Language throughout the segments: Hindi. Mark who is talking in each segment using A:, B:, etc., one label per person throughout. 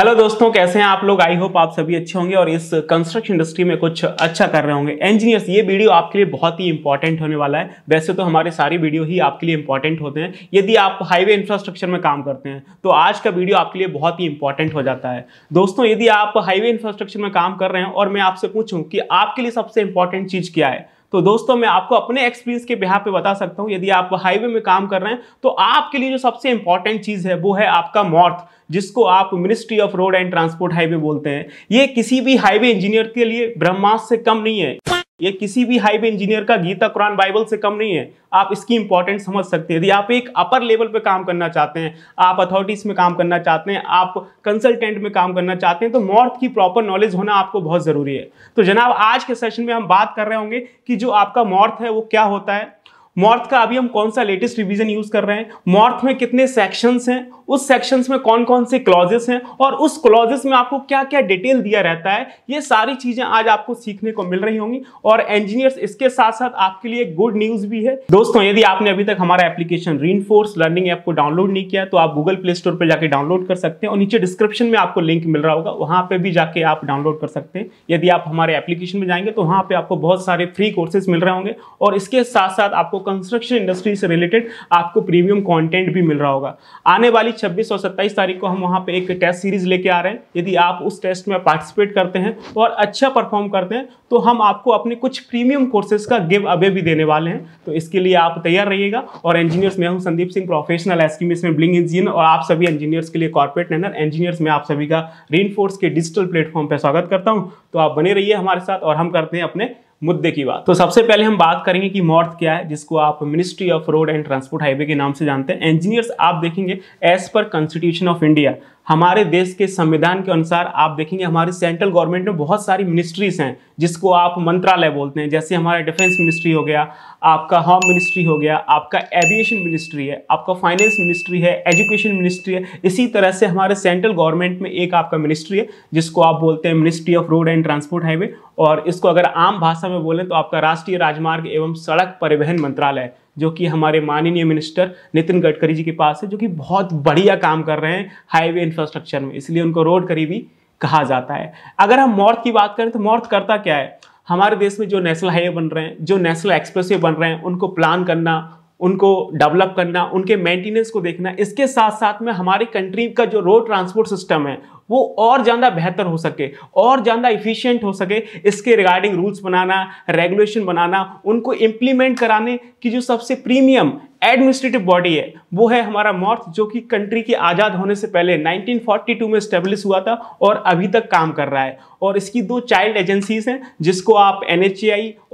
A: हेलो दोस्तों कैसे हैं आप लोग आई होप आप सभी अच्छे होंगे और इस कंस्ट्रक्शन इंडस्ट्री में कुछ अच्छा कर रहे होंगे इंजीनियर्स ये वीडियो आपके लिए बहुत ही इंपॉर्टेंट होने वाला है वैसे तो हमारे सारी वीडियो ही आपके लिए इंपॉर्टेंट होते हैं यदि आप हाईवे इंफ्रास्ट्रक्चर में काम करते हैं तो आज का वीडियो आपके लिए बहुत ही इंपॉर्टेंट हो जाता है दोस्तों यदि आप हाईवे इंफ्रास्ट्रक्चर में काम कर रहे हैं और मैं आपसे पूछूँ कि आपके लिए सबसे इंपॉर्टेंट चीज़ क्या है तो दोस्तों मैं आपको अपने एक्सपीरियंस के बिहार पे बता सकता हूँ यदि आप हाईवे में काम कर रहे हैं तो आपके लिए जो सबसे इंपॉर्टेंट चीज़ है वो है आपका मॉर्थ जिसको आप ministry of road and transport highway बोलते हैं ये किसी भी हाईवे इंजीनियर के लिए ब्रह्मास्त्र से कम नहीं है ये किसी भी हाईवे इंजीनियर का गीता कुरान बाइबल से कम नहीं है आप इसकी इंपॉर्टेंस समझ सकते हैं यदि आप एक अपर लेवल पे काम करना चाहते हैं आप अथॉरिटीज़ में काम करना चाहते हैं आप कंसल्टेंट में काम करना चाहते हैं तो मॉर्थ की प्रॉपर नॉलेज होना आपको बहुत ज़रूरी है तो जनाब आज के सेशन में हम बात कर रहे होंगे कि जो आपका मॉर्थ है वो क्या होता है मॉर्थ का अभी हम कौन सा लेटेस्ट रिवीजन यूज कर रहे हैं मॉर्थ में कितने सेक्शंस हैं उस सेक्शंस में कौन कौन से क्लॉजेस हैं और उस क्लॉजेस में आपको क्या क्या डिटेल दिया रहता है ये सारी चीजें आज आपको सीखने को मिल रही होंगी और इंजीनियर्स इसके साथ साथ आपके लिए गुड न्यूज भी है दोस्तों यदि आपने अभी तक हमारा एप्लीकेशन री लर्निंग ऐप को डाउनलोड नहीं किया तो आप गूगल प्ले स्टोर पर जाकर डाउनलोड कर सकते हैं और नीचे डिस्क्रिप्शन में आपको लिंक मिल रहा होगा वहां पर भी जाके आप डाउनलोड कर सकते हैं यदि आप हमारे एप्लीकेशन में जाएंगे तो वहां पर आपको बहुत सारे फ्री कोर्सेज मिल रहे होंगे और इसके साथ साथ आपको कंस्ट्रक्शन इंडस्ट्री से रिलेटेड आपको प्रीमियम कंटेंट भी मिल रहा होगा आने वाली 26 और 27 तारीख को हम वहाँ पे एक टेस्ट सीरीज लेके आ रहे हैं यदि आप उस टेस्ट में पार्टिसिपेट करते हैं और अच्छा परफॉर्म करते हैं तो हम आपको अपने कुछ प्रीमियम कोर्सेज का गिव अवे भी देने वाले हैं तो इसके लिए आप तैयार रहिएगा और इंजीनियर्स मैं हूँ संदीप सिंह प्रोफेशनल एस्किमिस्ट e में ब्लिंग इंजीनियर और आप सभी इंजीनियर्स के लिए कॉर्पोरेट नैनर इंजीनियर्स में आप सभी का रेनफोर्स के डिजिटल प्लेटफॉर्म पर स्वागत करता हूँ तो आप बने रहिए हमारे साथ और हम करते हैं अपने मुद्दे की बात तो सबसे पहले हम बात करेंगे कि मॉर्थ क्या है जिसको आप ministry of road and transport highway के नाम से जानते हैं इंजीनियर्स आप देखेंगे as per constitution of India हमारे देश के संविधान के अनुसार आप देखेंगे हमारे सेंट्रल गवर्नमेंट में बहुत सारी मिनिस्ट्रीज हैं जिसको आप मंत्रालय बोलते हैं जैसे हमारा डिफेंस मिनिस्ट्री हो गया आपका होम मिनिस्ट्री हो गया आपका एविएशन मिनिस्ट्री है आपका फाइनेंस मिनिस्ट्री है एजुकेशन मिनिस्ट्री है इसी तरह से हमारे सेंट्रल गवर्नमेंट में एक आपका मिनिस्ट्री है जिसको आप बोलते हैं ministry of road and transport highway और इसको अगर आम भाषा में बोलें तो आपका राष्ट्रीय राजमार्ग एवं सड़क परिवहन मंत्रालय जो कि हमारे माननीय मिनिस्टर नितिन गडकरी जी के पास है जो कि बहुत बढ़िया काम कर रहे हैं हाईवे इंफ्रास्ट्रक्चर में इसलिए उनको रोड करीबी कहा जाता है अगर हम मॉर्थ की बात करें तो मॉर्थ करता क्या है हमारे देश में जो नेशनल हाईवे बन रहे हैं जो नेशनल एक्सप्रेस बन रहे हैं उनको प्लान करना उनको डेवलप करना उनके मेंटेनेंस को देखना इसके साथ साथ में हमारी कंट्री का जो रोड ट्रांसपोर्ट सिस्टम है वो और ज़्यादा बेहतर हो सके और ज़्यादा इफ़िशियंट हो सके इसके रिगार्डिंग रूल्स बनाना रेगुलेशन बनाना उनको इम्प्लीमेंट कराने की जो सबसे प्रीमियम एडमिनिस्ट्रेटिव बॉडी है वो है हमारा नॉर्थ जो कि कंट्री के आज़ाद होने से पहले 1942 में स्टेब्लिश हुआ था और अभी तक काम कर रहा है और इसकी दो चाइल्ड एजेंसीज हैं जिसको आप एन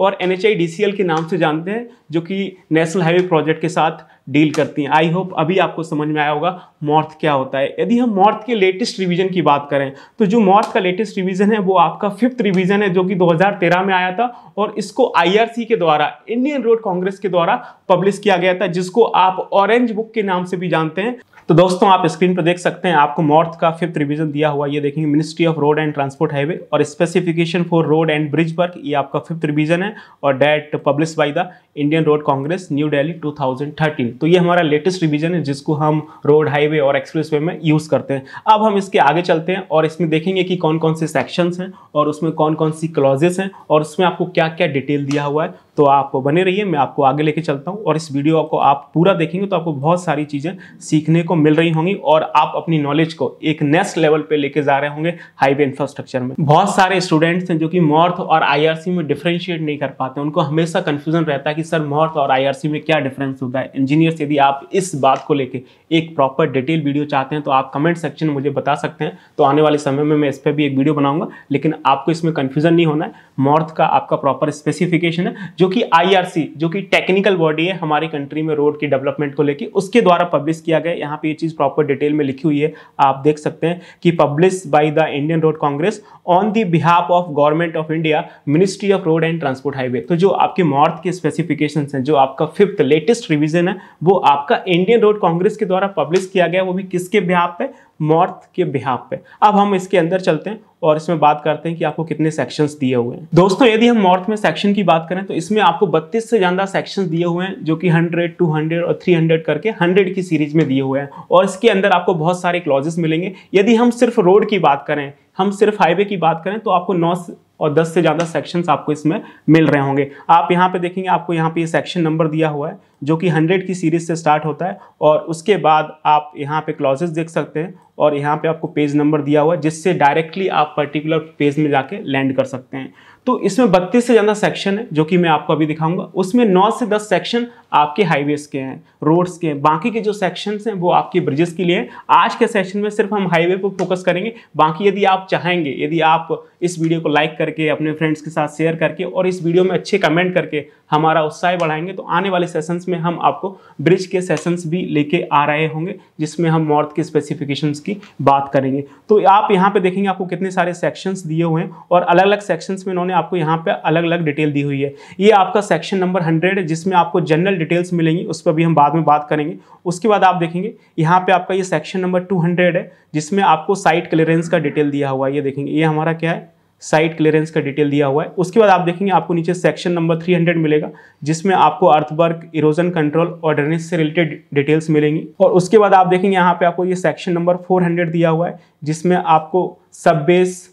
A: और एन के नाम से जानते हैं जो कि नेशनल हाईवे प्रोजेक्ट के साथ डील करती हैं आई होप अभी आपको समझ में आया होगा मॉर्थ क्या होता है यदि हम मॉर्थ के लेटेस्ट रिवीजन की बात करें तो जो मॉर्थ का लेटेस्ट रिवीजन है वो आपका फिफ्थ रिवीजन है जो कि 2013 में आया था और इसको आईआरसी के द्वारा इंडियन रोड कांग्रेस के द्वारा पब्लिश किया गया था जिसको आप ऑरेंज बुक के नाम से भी जानते हैं तो दोस्तों आप स्क्रीन पर देख सकते हैं आपको नॉर्थ का फिफ्थ रिवीजन दिया हुआ ये देखेंगे ministry of road and transport highway और specification for road and bridge work ये आपका फिफ्थ रिवीजन है और date publish by the Indian road congress new Delhi 2013 तो ये हमारा लेटेस्ट रिविज़न है जिसको हम रोड हाईवे और एक्सप्रेस में यूज़ करते हैं अब हम इसके आगे चलते हैं और इसमें देखेंगे कि कौन कौन से सेक्शंस हैं और उसमें कौन कौन सी क्लॉजेस हैं और उसमें आपको क्या क्या डिटेल दिया हुआ है तो आप बने रहिए मैं आपको आगे लेके चलता हूँ और इस वीडियो को आप पूरा देखेंगे तो आपको बहुत सारी चीज़ें सीखने को मिल रही होंगी और आप अपनी नॉलेज को एक नेक्स्ट लेवल पे लेके जा रहे होंगे हाईवे इंफ्रास्ट्रक्चर में बहुत सारे स्टूडेंट्स हैं जो कि मॉर्थ और आई में डिफ्रेंशिएट नहीं कर पाते उनको हमेशा कन्फ्यूजन रहता है कि सर मॉर्थ और आई में क्या डिफरेंस होता है इंजीनियर्स यदि आप इस बात को लेकर एक प्रॉपर डिटेल वीडियो चाहते हैं तो आप कमेंट सेक्शन में मुझे बता सकते हैं तो आने वाले समय में मैं इस पर भी एक वीडियो बनाऊंगा लेकिन आपको इसमें कन्फ्यूजन नहीं होना है मॉर्थ का आपका प्रॉपर स्पेसिफिकेशन है जो जो कि आईआरसी जो कि टेक्निकल बॉडी है हमारी कंट्री में रोड की डेवलपमेंट को लेकर उसके द्वारा पब्लिश किया गया यहाँ पे ये चीज़ प्रॉपर डिटेल में लिखी हुई है आप देख सकते हैं कि publish by the Indian road congress on the behalf of government of India ministry of road and transport highway तो जो आपके नॉर्थ के स्पेसिफिकेशन हैं जो आपका फिफ्थ लेटेस्ट रिविजन है वो आपका इंडियन रोड कांग्रेस के द्वारा पब्लिश किया गया वो भी किसके बिहाफ पे नॉर्थ के बिहाफ पे अब हम इसके अंदर चलते हैं और इसमें बात करते हैं कि आपको कितने सेक्शंस दिए हुए हैं दोस्तों यदि हम नॉर्थ में सेक्शन की बात करें तो इसमें आपको 32 से ज़्यादा सेक्शंस दिए हुए हैं जो कि 100, 200 और 300 करके 100 की सीरीज में दिए हुए हैं और इसके अंदर आपको बहुत सारे क्लॉजेस मिलेंगे यदि हम सिर्फ रोड की बात करें हम सिर्फ हाईवे की बात करें तो आपको नौ और 10 से ज़्यादा सेक्शंस आपको इसमें मिल रहे होंगे आप यहाँ पे देखेंगे आपको यहाँ पे ये सेक्शन नंबर दिया हुआ है जो कि 100 की सीरीज से स्टार्ट होता है और उसके बाद आप यहाँ पे क्लॉजेस देख सकते हैं और यहाँ पे आपको पेज नंबर दिया हुआ है जिससे डायरेक्टली आप पर्टिकुलर पेज में जाके लैंड कर सकते हैं तो इसमें 32 से ज़्यादा सेक्शन है जो कि मैं आपको अभी दिखाऊंगा उसमें 9 से 10 सेक्शन आपके हाईवेज के हैं रोड्स के हैं बाकी के जो सेक्शन हैं वो आपके ब्रिजेस के लिए हैं आज के सेशन में सिर्फ हम हाईवे पर फोकस करेंगे बाकी यदि आप चाहेंगे यदि आप इस वीडियो को लाइक करके अपने फ्रेंड्स के साथ शेयर करके और इस वीडियो में अच्छे कमेंट करके हमारा उत्साह बढ़ाएंगे तो आने वाले सेशंस में हम आपको ब्रिज के सेशंस भी लेके आ रहे होंगे जिसमें हम नॉर्थ के स्पेसिफिकेशंस की बात करेंगे तो आप यहाँ पे देखेंगे आपको कितने सारे सेक्शंस दिए हुए हैं और अलग अलग सेक्शंस में इन्होंने आपको यहाँ पे अलग अलग डिटेल दी हुई है ये आपका सेक्शन नंबर हंड्रेड है जिसमें आपको जनरल डिटेल्स मिलेंगी उस पर भी हम बाद में बात करेंगे उसके बाद आप देखेंगे यहाँ पे आपका ये सेक्शन नंबर टू हंड्रेड है जिसमें आपको साइट क्लियरेंस का डिटेल दिया हुआ है ये देखेंगे ये हमारा क्या है साइट क्लियरेंस का डिटेल दिया हुआ है उसके बाद आप देखेंगे आपको नीचे सेक्शन नंबर 300 मिलेगा जिसमें आपको अर्थवर्क इरोजन कंट्रोल और ड्रेनेज से रिलेटेड डिटेल्स मिलेंगी और उसके बाद आप देखेंगे यहाँ पे आपको ये सेक्शन नंबर 400 दिया हुआ है जिसमें आपको सब बेस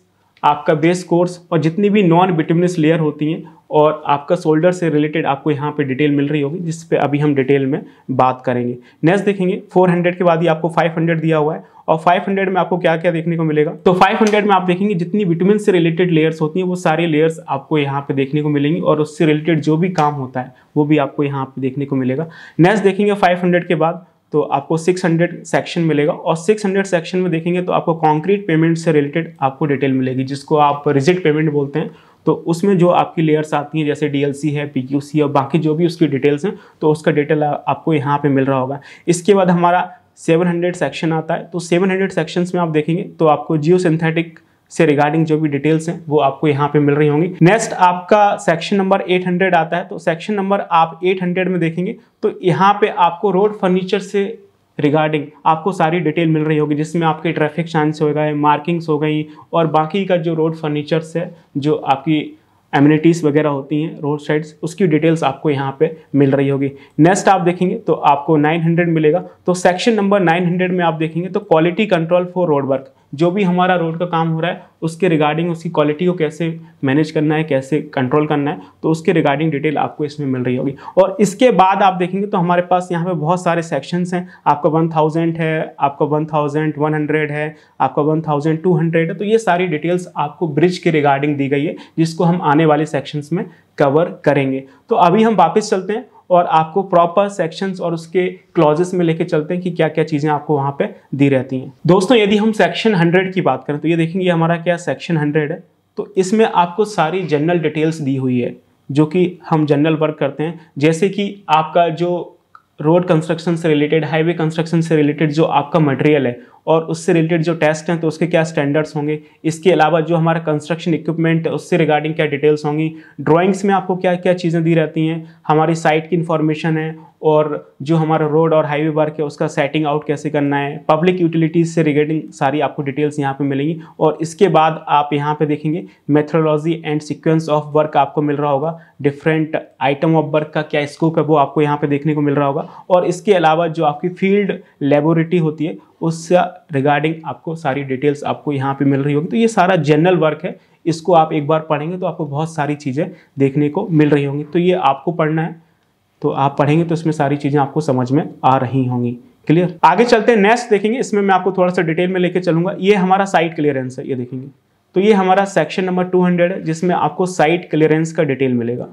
A: आपका बेस कोर्स और जितनी भी नॉन विटामिनस लेयर होती हैं और आपका शोल्डर से रिलेटेड आपको यहाँ पे डिटेल मिल रही होगी जिस पे अभी हम डिटेल में बात करेंगे नेक्स्ट देखेंगे 400 के बाद ही आपको 500 दिया हुआ है और 500 में आपको क्या क्या देखने को मिलेगा तो 500 में आप देखेंगे जितनी विटामिन से रिलेटेड लेयर्स होती हैं वो सारी लेयर्स आपको यहाँ पे देखने को मिलेंगी और उससे रिलेटेड जो भी काम होता है वो भी आपको यहाँ पे देखने को मिलेगा नेक्स्ट देखेंगे 500 के बाद तो आपको 600 सेक्शन मिलेगा और 600 सेक्शन में देखेंगे तो आपको कॉन्क्रीट पेमेंट से रिलेटेड आपको डिटेल मिलेगी जिसको आप रिजिट पेमेंट बोलते हैं तो उसमें जो आपकी लेयर्स आती हैं जैसे डीएलसी है पीक्यूसी और बाकी जो भी उसकी डिटेल्स हैं तो उसका डिटेल आपको यहाँ पे मिल रहा होगा इसके बाद हमारा सेवन सेक्शन आता है तो सेवन सेक्शंस में आप देखेंगे तो आपको जियो सिंथेटिक से रिगार्डिंग जो भी डिटेल्स हैं वो आपको यहाँ पे मिल रही होंगी नेक्स्ट आपका सेक्शन नंबर 800 आता है तो सेक्शन नंबर आप 800 में देखेंगे तो यहाँ पे आपको रोड फर्नीचर से रिगार्डिंग आपको सारी डिटेल मिल रही होगी जिसमें आपके ट्रैफिक चांस हो गए मार्किंग्स हो गई और बाकी का जो रोड फर्नीचर्स है जो आपकी एम्यूनिटीज़ वगैरह होती हैं रोड साइड्स उसकी डिटेल्स आपको यहाँ पे मिल रही होगी नेक्स्ट आप देखेंगे तो आपको 900 मिलेगा तो सेक्शन नंबर 900 में आप देखेंगे तो quality control for road work जो भी हमारा रोड का काम हो रहा है उसके रिगार्डिंग उसकी क्वालिटी को कैसे मैनेज करना है कैसे कंट्रोल करना है तो उसके रिगार्डिंग डिटेल आपको इसमें मिल रही होगी और इसके बाद आप देखेंगे तो हमारे पास यहाँ पे बहुत सारे सेक्शंस हैं आपका वन थाउजेंड है आपका वन थाउजेंड वन हंड्रेड है आपका वन थाउजेंड टू हंड्रेड है तो ये सारी डिटेल्स आपको ब्रिज के रिगार्डिंग दी गई है जिसको हम आने वाले सेक्शंस में कवर करेंगे तो अभी हम वापस चलते हैं और आपको प्रॉपर सेक्शंस और उसके क्लॉजेस में लेके चलते हैं कि क्या क्या चीज़ें आपको वहाँ पे दी रहती हैं दोस्तों यदि हम सेक्शन हंड्रेड की बात करें तो ये देखेंगे हमारा क्या सेक्शन हंड्रेड है तो इसमें आपको सारी जनरल डिटेल्स दी हुई है जो कि हम जनरल वर्क करते हैं जैसे कि आपका जो रोड कंस्ट्रक्शन से रिलेटेड हाईवे कंस्ट्रक्शन से रिलेटेड जो आपका मटेरियल है और उससे रिलेटेड जो टेस्ट हैं तो उसके क्या स्टैंडर्ड्स होंगे इसके अलावा जो हमारा कंस्ट्रक्शन इक्विपमेंट है उससे रिगार्डिंग क्या डिटेल्स होंगी ड्राइंग्स में आपको क्या क्या चीज़ें दी रहती हैं हमारी साइट की इन्फॉर्मेशन है और जो हमारा रोड और हाईवे वर्क है उसका सेटिंग आउट कैसे करना है पब्लिक यूटिलिटीज़ से रिगार्डिंग सारी आपको डिटेल्स यहाँ पे मिलेंगी और इसके बाद आप यहाँ पे देखेंगे methodology and sequence of work आपको मिल रहा होगा डिफरेंट आइटम ऑफ वर्क का क्या स्कोप है वो आपको यहाँ पे देखने को मिल रहा होगा और इसके अलावा जो आपकी फील्ड लेबोरेटरी होती है उस रिगार्डिंग आपको सारी डिटेल्स आपको यहाँ पर मिल रही होगी तो ये सारा जनरल वर्क है इसको आप एक बार पढ़ेंगे तो आपको बहुत सारी चीज़ें देखने को मिल रही होंगी तो ये आपको पढ़ना है तो आप पढ़ेंगे तो इसमें सारी चीज़ें आपको समझ में आ रही होंगी क्लियर आगे चलते हैं नेक्स्ट देखेंगे इसमें मैं आपको थोड़ा सा डिटेल में लेके चलूंगा ये हमारा साइट क्लियरेंस है ये देखेंगे तो ये हमारा सेक्शन नंबर 200 है जिसमें आपको साइट क्लियरेंस का डिटेल मिलेगा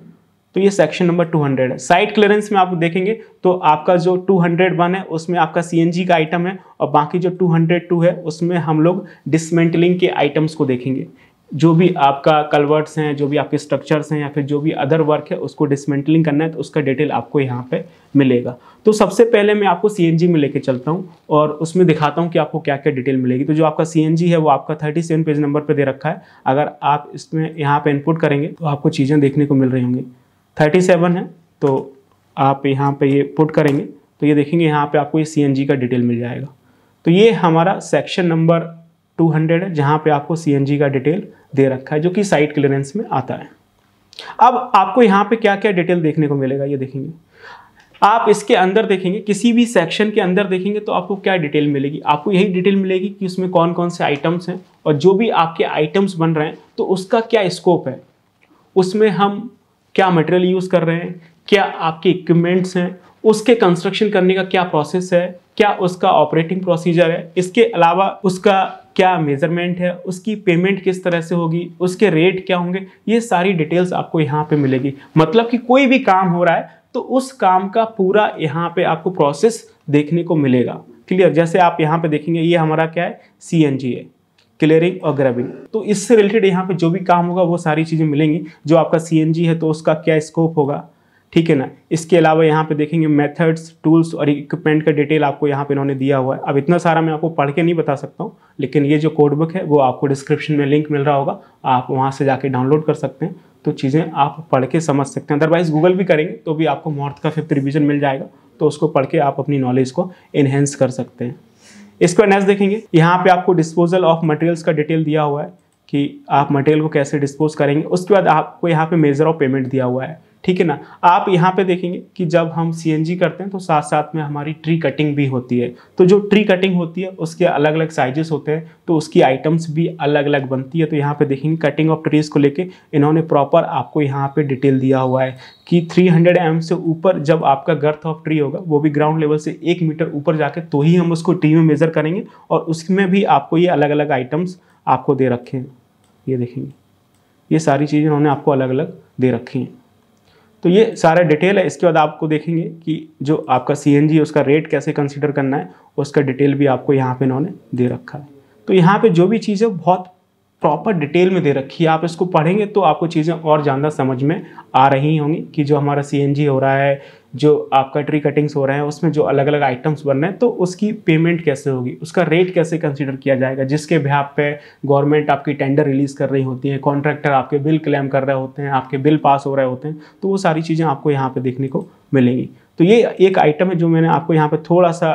A: तो ये सेक्शन नंबर 200 है साइट क्लियरेंस में आप देखेंगे तो आपका जो 201 है उसमें आपका सीएनजी का आइटम है और बाकी जो 202 है उसमें हम लोग डिसमेंटलिंग के आइटम्स को देखेंगे जो भी आपका कलवर्ट्स हैं जो भी आपके स्ट्रक्चर्स हैं या फिर जो भी अदर वर्क है उसको डिसमेंटलिंग करना है तो उसका डिटेल आपको यहाँ पे मिलेगा तो सबसे पहले मैं आपको सी में लेके चलता हूँ और उसमें दिखाता हूँ कि आपको क्या क्या डिटेल मिलेगी तो जो आपका सी है वो आपका थर्टी सेवन पेज नंबर पर दे रखा है अगर आप इसमें यहाँ पर इनपुट करेंगे तो आपको चीज़ें देखने को मिल रही होंगी थर्टी सेवन है तो आप यहाँ पर ये पुट करेंगे तो ये देखेंगे यहाँ पर आपको ये सी का डिटेल मिल जाएगा तो ये हमारा सेक्शन नंबर 200 है जहाँ पे आपको सी का डिटेल दे रखा है जो कि साइट क्लियरेंस में आता है अब आपको यहाँ पे क्या क्या डिटेल देखने को मिलेगा ये देखेंगे आप इसके अंदर देखेंगे किसी भी सेक्शन के अंदर देखेंगे तो आपको क्या डिटेल मिलेगी आपको यही डिटेल मिलेगी कि उसमें कौन कौन से आइटम्स हैं और जो भी आपके आइटम्स बन रहे हैं तो उसका क्या स्कोप है उसमें हम क्या मटेरियल यूज़ कर रहे हैं क्या आपके इक्विपमेंट्स हैं उसके कंस्ट्रक्शन करने का क्या प्रोसेस है क्या उसका ऑपरेटिंग प्रोसीजर है इसके अलावा उसका क्या मेज़रमेंट है उसकी पेमेंट किस तरह से होगी उसके रेट क्या होंगे ये सारी डिटेल्स आपको यहाँ पे मिलेगी मतलब कि कोई भी काम हो रहा है तो उस काम का पूरा यहाँ पे आपको प्रोसेस देखने को मिलेगा क्लियर जैसे आप यहाँ पे देखेंगे ये हमारा क्या है सी एन जी है क्लियरिंग और ग्रबिंग तो इससे रिलेटेड यहाँ पे जो भी काम होगा वो सारी चीज़ें मिलेंगी जो आपका सी है तो उसका क्या स्कोप होगा ठीक है ना इसके अलावा यहाँ पे देखेंगे मेथड्स टूल्स और इक्विपमेंट का डिटेल आपको यहाँ पे इन्होंने दिया हुआ है अब इतना सारा मैं आपको पढ़ के नहीं बता सकता हूँ लेकिन ये जो कोड बुक है वो आपको डिस्क्रिप्शन में लिंक मिल रहा होगा आप वहाँ से जाके डाउनलोड कर सकते हैं तो चीज़ें आप पढ़ के समझ सकते हैं अदरवाइज गूगल भी करेंगे तो भी आपको मॉर्थ का फिफ्थ रिविजन मिल जाएगा तो उसको पढ़ के आप अपनी नॉलेज को इन्हेंस कर सकते हैं इसको नेक्स्ट देखेंगे यहाँ पे आपको डिस्पोजल ऑफ मटेरियल्स का डिटेल दिया हुआ है कि आप मटेरियल को कैसे डिस्पोज करेंगे उसके बाद आपको यहाँ पे मेजर ऑफ पेमेंट दिया हुआ है ठीक है ना आप यहाँ पे देखेंगे कि जब हम सी करते हैं तो साथ साथ में हमारी ट्री कटिंग भी होती है तो जो ट्री कटिंग होती है उसके अलग अलग साइजेस होते हैं तो उसकी आइटम्स भी अलग अलग बनती है तो यहाँ पे देखेंगे कटिंग ऑफ ट्रीज़ को लेके इन्होंने प्रॉपर आपको यहाँ पे डिटेल दिया हुआ है कि 300 हंड्रेड एम से ऊपर जब आपका गर्थ ऑफ ट्री होगा वो भी ग्राउंड लेवल से एक मीटर ऊपर जाके तो ही हम उसको ट्री में मेज़र करेंगे और उसमें भी आपको ये अलग अलग आइटम्स आपको दे रखे हैं ये देखेंगे ये सारी चीज़ें उन्होंने आपको अलग अलग दे रखी हैं तो ये सारा डिटेल है इसके बाद आपको देखेंगे कि जो आपका सी एन जी है उसका रेट कैसे कंसिडर करना है उसका डिटेल भी आपको यहाँ पर इन्होंने दे रखा है तो यहाँ पर जो भी चीज़ है बहुत प्रॉपर डिटेल में दे रखी है आप इसको पढ़ेंगे तो आपको चीज़ें और ज़्यादा समझ में आ रही होंगी कि जो हमारा सी हो रहा है जो आपका ट्री कटिंग्स हो रहे हैं उसमें जो अलग अलग आइटम्स बन रहे हैं तो उसकी पेमेंट कैसे होगी उसका रेट कैसे कंसिडर किया जाएगा जिसके बिहाब पे गवर्नमेंट आपकी टेंडर रिलीज़ कर रही होती है कॉन्ट्रैक्टर आपके बिल क्लेम कर रहे होते हैं आपके बिल पास हो रहे होते हैं तो वो सारी चीज़ें आपको यहाँ पर देखने को मिलेंगी तो ये एक आइटम है जो मैंने आपको यहाँ पर थोड़ा सा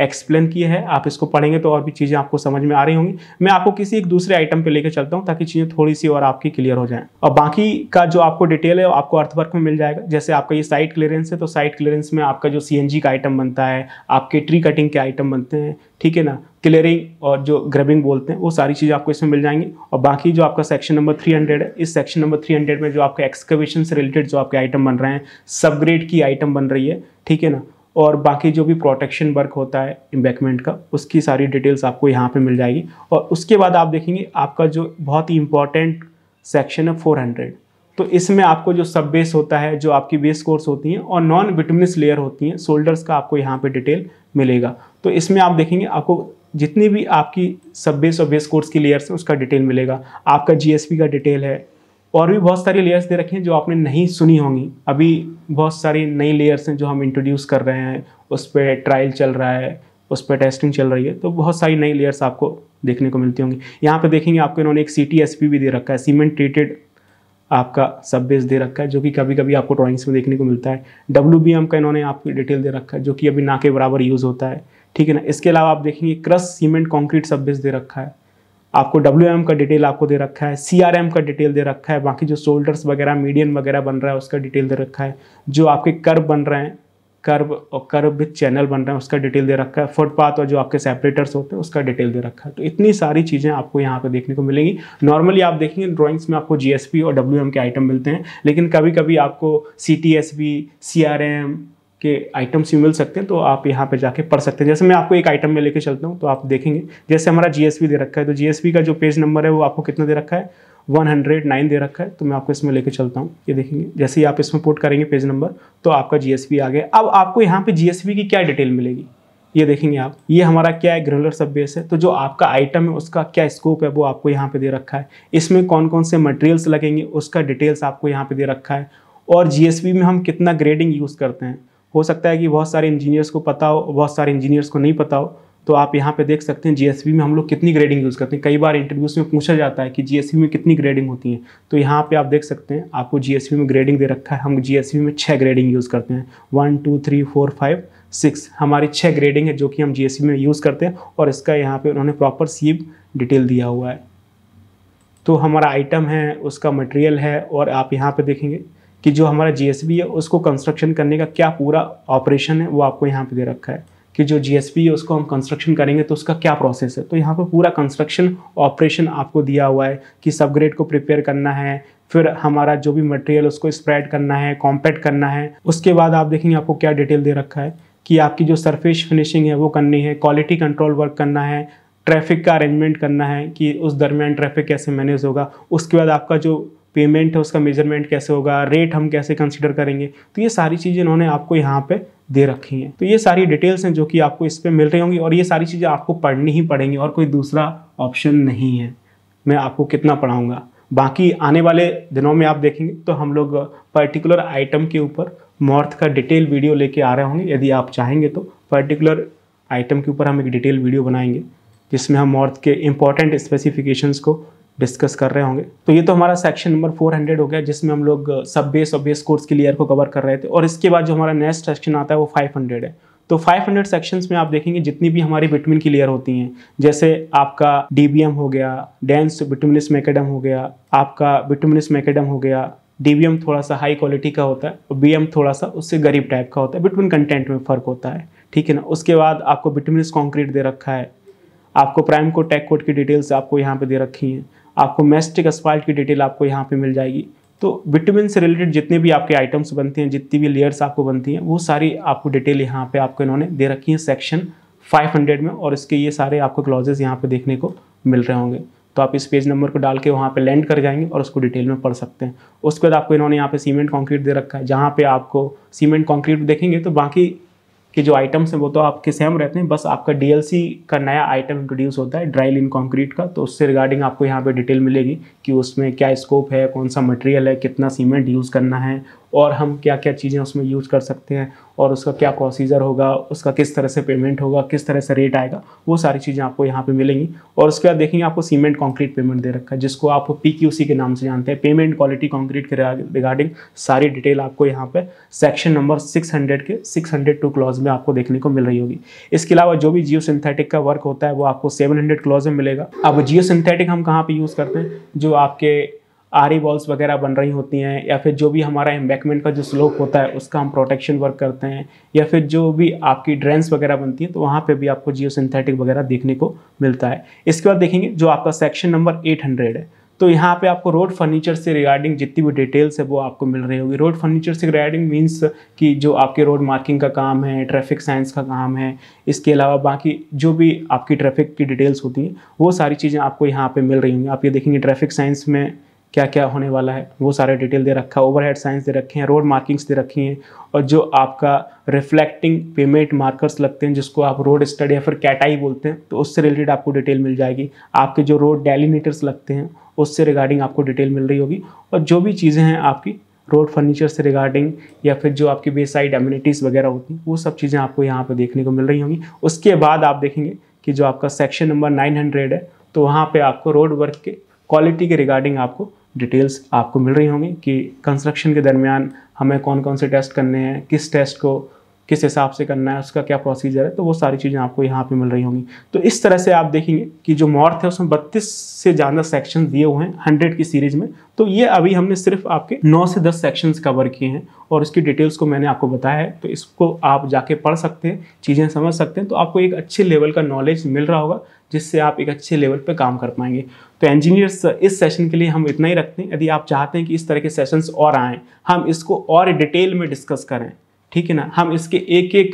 A: एक्सप्लेन किए हैं आप इसको पढ़ेंगे तो और भी चीज़ें आपको समझ में आ रही होंगी मैं आपको किसी एक दूसरे आइटम पे लेकर चलता हूँ ताकि चीज़ें थोड़ी सी और आपकी क्लियर हो जाएं और बाकी का जो आपको डिटेल है आपको अर्थवर्क में मिल जाएगा जैसे आपका ये साइट क्लियरेंस है तो साइट क्लियरेंस में आपका जो सी का आइटम बनता है आपके ट्री कटिंग के आइटम बनते हैं ठीक है ना क्लियरिंग और जो ग्रबिंग बोलते हैं वो सारी चीज़ें आपको इसमें मिल जाएंगी और बाकी जो आपका सेक्शन नंबर 300 है इस सेक्शन नंबर 300 में जो आपके एक्सकवेशन से रिलेटेड जो आपके आइटम बन रहे हैं सब ग्रेड की आइटम बन रही है ठीक है ना और बाकी जो भी प्रोटेक्शन वर्क होता है इम्बैकमेंट का उसकी सारी डिटेल्स आपको यहाँ पे मिल जाएगी और उसके बाद आप देखेंगे आपका जो बहुत ही इंपॉर्टेंट सेक्शन है फोर हंड्रेड तो इसमें आपको जो सब बेस होता है जो आपकी बेस कोर्स होती हैं और नॉन विटमिनस लेयर होती हैं शोल्डर्स का आपको यहाँ पर डिटेल मिलेगा तो इसमें आप देखेंगे आपको जितनी भी आपकी सब बेस और बेस कोर्स की लेयर्स हैं उसका डिटेल मिलेगा आपका जीएसपी का डिटेल है और भी बहुत सारी लेयर्स दे रखी हैं जो आपने नहीं सुनी होंगी अभी बहुत सारी नई लेयर्स हैं जो हम इंट्रोड्यूस कर रहे हैं उस पर ट्रायल चल रहा है उस पर टेस्टिंग चल रही है तो बहुत सारी नई लेयर्स आपको देखने को मिलती होंगी यहाँ पे देखेंगे आपको इन्होंने एक सी भी दे रखा है सीमेंट ट्रीटेड आपका सब बेस दे रखा है जो कि कभी कभी आपको ड्राॅइंग्स में देखने को मिलता है डब्ल्यू का इन्होंने आपको डिटेल दे रखा है जो कि अभी ना के बराबर यूज़ होता है ठीक है ना इसके अलावा आप देखेंगे क्रस सीमेंट कॉन्क्रीट सब बेस दे रखा है आपको डब्ल्यू का डिटेल आपको दे रखा है सी का डिटेल दे रखा है बाकी जो शोल्डर्स वगैरह मीडियम वगैरह बन रहा है उसका डिटेल दे रखा है जो आपके कर्व बन रहे हैं कर्व और कर्व विथ चैनल बन रहे हैं उसका डिटेल दे रखा है फुटपाथ और जो आपके सेपरेटर्स होते हैं उसका डिटेल दे रखा है तो इतनी सारी चीज़ें आपको यहाँ पर देखने को मिलेंगी नॉर्मली आप देखेंगे ड्राइंग्स में आपको जी और डब्ल्यू के आइटम मिलते हैं लेकिन कभी कभी आपको C T S B C R M के आइटम्स भी मिल सकते हैं तो आप यहाँ पर जाके पढ़ सकते हैं जैसे मैं आपको एक आइटम में लेके चलता हूँ तो आप देखेंगे जैसे हमारा जीएसबी दे रखा है तो जीएसबी का जो पेज नंबर है वो आपको कितना दे रखा है 109 दे रखा है तो मैं आपको इसमें लेके चलता हूँ ये देखेंगे जैसे ही आप इसमें पोर्ट करेंगे पेज नंबर तो आपका पी आ गया अब आपको यहाँ पे पी की क्या डिटेल मिलेगी ये देखेंगे आप ये हमारा क्या है ग्रेनुलर सब बेस है तो जो आपका आइटम है उसका क्या स्कोप है वो आपको यहाँ पे दे रखा है इसमें कौन कौन से मटेरियल्स लगेंगे उसका डिटेल्स आपको यहाँ पे दे रखा है और पी में हम कितना ग्रेडिंग यूज़ करते हैं हो सकता है कि बहुत सारे इंजीनियर्स को पता हो बहुत सारे इंजीनियर्स को नहीं पता हो तो आप यहाँ पे देख सकते हैं जी में हम लोग कितनी ग्रेडिंग यूज़ करते हैं कई बार इंटरव्यूज में पूछा जाता है कि जी में कितनी ग्रेडिंग होती है तो यहाँ पे आप देख सकते हैं आपको जी में ग्रेडिंग दे रखा है हम जी में छः ग्रेडिंग यूज़ करते हैं one two three four five six हमारी छः ग्रेडिंग है जो कि हम जी में यूज़ करते हैं और इसका यहाँ पर उन्होंने प्रॉपर सीब डिटेल दिया हुआ है तो हमारा आइटम है उसका मटेरियल है और आप यहाँ पे देखेंगे कि जो हमारा जी है उसको कंस्ट्रक्शन करने का क्या पूरा ऑपरेशन है वो आपको यहाँ पे दे रखा है कि जो जी है उसको हम कंस्ट्रक्शन करेंगे तो उसका क्या प्रोसेस है तो यहाँ पे पूरा कंस्ट्रक्शन ऑपरेशन आपको दिया हुआ है कि सब ग्रेड को प्रिपेयर करना है फिर हमारा जो भी मटेरियल उसको स्प्रेड करना है कॉम्पैक्ट करना है उसके बाद आप देखेंगे आपको क्या डिटेल दे रखा है कि आपकी जो सरफेस फिनिशिंग है वो करनी है क्वालिटी कंट्रोल वर्क करना है ट्रैफिक का अरेंजमेंट करना है कि उस दरमियान ट्रैफिक कैसे मैनेज होगा उसके बाद आपका जो पेमेंट है उसका मेजरमेंट कैसे होगा रेट हम कैसे कंसिडर करेंगे तो ये सारी चीज़ें इन्होंने आपको यहाँ पर दे रखी हैं तो ये सारी डिटेल्स हैं जो कि आपको इस पर मिल रही होंगी और ये सारी चीज़ें आपको पढ़नी ही पड़ेंगी और कोई दूसरा ऑप्शन नहीं है मैं आपको कितना पढ़ाऊँगा बाकी आने वाले दिनों में आप देखेंगे तो हम लोग पर्टिकुलर आइटम के ऊपर मॉर्थ का डिटेल वीडियो लेके आ रहे होंगे यदि आप चाहेंगे तो पर्टिकुलर आइटम के ऊपर हम एक डिटेल वीडियो बनाएंगे जिसमें हम मॉर्थ के इंपॉर्टेंट स्पेसिफिकेशंस को डिस्कस कर रहे होंगे तो ये तो हमारा सेक्शन नंबर 400 हो गया जिसमें हम लोग सब बेस और बेस कोर्स के लेयर को कवर कर रहे थे और इसके बाद जो हमारा नेक्स्ट सेक्शन आता है वो 500 है तो 500 सेक्शंस में आप देखेंगे जितनी भी हमारी विटमिन की लेयर होती हैं जैसे आपका डीबीएम हो गया डेंस विटामिनस मैकेडम हो गया आपका विटामिनस मैकेडम हो गया डीबीएम थोड़ा सा हाई क्वालिटी का होता है और बीएम थोड़ा सा उससे गरीब टाइप का होता है बिटमिन कंटेंट में फ़र्क होता है ठीक है ना उसके बाद आपको विटामिनस कॉन्क्रीट दे रखा है आपको प्राइम कोड टैक कोड की डिटेल्स आपको यहाँ पे दे रखी हैं आपको मेस्टिक अस्फाल्ट की डिटेल आपको यहाँ पे मिल जाएगी तो विटामिन से रिलेटेड जितने भी आपके आइटम्स बनते हैं जितनी भी लेयर्स आपको बनती हैं वो सारी आपको डिटेल यहाँ पे आपको इन्होंने दे रखी है सेक्शन 500 में और इसके ये सारे आपको क्लॉजेज यहाँ पे देखने को मिल रहे होंगे तो आप इस पेज नंबर को डाल के वहाँ पर लैंड कर जाएंगे और उसको डिटेल में पढ़ सकते हैं उसके बाद आपको इन्होंने यहाँ पर सीमेंट कॉन्क्रीट दे रखा है जहाँ पर आपको सीमेंट कॉन्क्रीट देखेंगे तो बाकी कि जो आइटम्स हैं वो तो आपके सेम रहते हैं बस आपका डीएलसी का नया आइटम इंट्रोड्यूस होता है ड्राई लिन कॉन्क्रीट का तो उससे रिगार्डिंग आपको यहाँ पे डिटेल मिलेगी कि उसमें क्या स्कोप है कौन सा मटेरियल है कितना सीमेंट यूज़ करना है और हम क्या क्या चीज़ें उसमें यूज कर सकते हैं और उसका क्या प्रोसीजर होगा उसका किस तरह से पेमेंट होगा किस तरह से रेट आएगा वो सारी चीज़ें आपको यहाँ पे मिलेंगी और उसके बाद देखेंगे आपको सीमेंट कंक्रीट पेमेंट दे रखा है जिसको आप पी के नाम से जानते हैं पेमेंट क्वालिटी कंक्रीट के रिगार्डिंग सारी डिटेल आपको यहाँ पर सेक्शन नंबर सिक्स के सिक्स टू क्लॉज में आपको देखने को मिल रही होगी इसके अलावा जो भी जियो का वर्क होता है वो आपको सेवन क्लॉज में मिलेगा अब जियो हम कहाँ पर यूज़ करते हैं जो आपके आरी बॉल्स वगैरह बन रही होती हैं या फिर जो भी हमारा एम्बैकमेंट का जो स्लोप होता है उसका हम प्रोटेक्शन वर्क करते हैं या फिर जो भी आपकी ड्रेंस वगैरह बनती हैं तो वहाँ पे भी आपको जियो सिंथेटिक वगैरह देखने को मिलता है इसके बाद देखेंगे जो आपका सेक्शन नंबर एट हंड्रेड है तो यहाँ पे आपको रोड फर्नीचर से रिगार्डिंग जितनी भी डिटेल्स है वो आपको मिल रही होगी रोड फर्नीचर से रिगार्डिंग मीन्स कि जो आपके रोड मार्किंग का काम है ट्रैफिक साइंस का काम है इसके अलावा बाकी जो भी आपकी ट्रैफिक की डिटेल्स होती हैं वो सारी चीज़ें आपको यहाँ पे मिल रही होंगी आप ये देखेंगे ट्रैफिक साइंस में क्या क्या होने वाला है वो सारे डिटेल दे रखा है ओवरहेड साइंस दे रखे हैं रोड मार्किंग्स दे रखी हैं और जो आपका रिफ्लेक्टिंग पेमेंट मार्कर्स लगते हैं जिसको आप रोड स्टडी या फिर कैटाई बोलते हैं तो उससे रिलेटेड आपको डिटेल मिल जाएगी आपके जो रोड डेलीनेटर्स लगते हैं उससे रिगार्डिंग आपको डिटेल मिल रही होगी और जो भी चीज़ें हैं आपकी रोड फर्नीचर से रिगार्डिंग या फिर जो आपकी बेसाइड साइड एम्यूनिटीज़ वगैरह होती हैं वो सब चीज़ें आपको यहाँ पर देखने को मिल रही होंगी उसके बाद आप देखेंगे कि जो आपका सेक्शन नंबर 900 है तो वहाँ पे आपको रोड वर्क के क्वालिटी के रिगार्डिंग आपको डिटेल्स आपको मिल रही होंगी कि कंस्ट्रक्शन के दरमियान हमें कौन कौन से टेस्ट करने हैं किस टेस्ट को किस हिसाब से करना है उसका क्या प्रोसीजर है तो वो सारी चीज़ें आपको यहाँ पे मिल रही होंगी तो इस तरह से आप देखेंगे कि जो मॉर्थ है उसमें बत्तीस से ज़्यादा सेक्शन दिए हुए हैं हंड्रेड की सीरीज़ में तो ये अभी हमने सिर्फ आपके नौ से दस सेक्शंस कवर किए हैं और इसकी डिटेल्स को मैंने आपको बताया है तो इसको आप जाके पढ़ सकते हैं चीज़ें समझ सकते हैं तो आपको एक अच्छे लेवल का नॉलेज मिल रहा होगा जिससे आप एक अच्छे लेवल पर काम कर पाएंगे तो इंजीनियर्स uh, इस सेशन के लिए हम इतना ही रखते हैं यदि आप चाहते हैं कि इस तरह के सेशंस और आएँ हम इसको और डिटेल में डिस्कस करें ठीक है ना हम इसके एक एक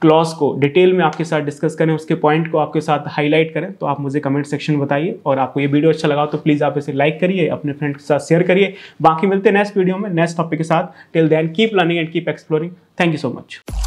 A: क्लॉज को डिटेल में आपके साथ डिस्कस करें उसके पॉइंट को आपके साथ हाईलाइट करें तो आप मुझे कमेंट सेक्शन में बताइए और आपको ये वीडियो अच्छा लगा तो प्लीज़ आप इसे लाइक करिए अपने फ्रेंड के साथ शेयर करिए बाकी मिलते हैं नेक्स्ट वीडियो में नेक्स्ट टॉपिक के साथ till then keep learning and keep exploring thank you so much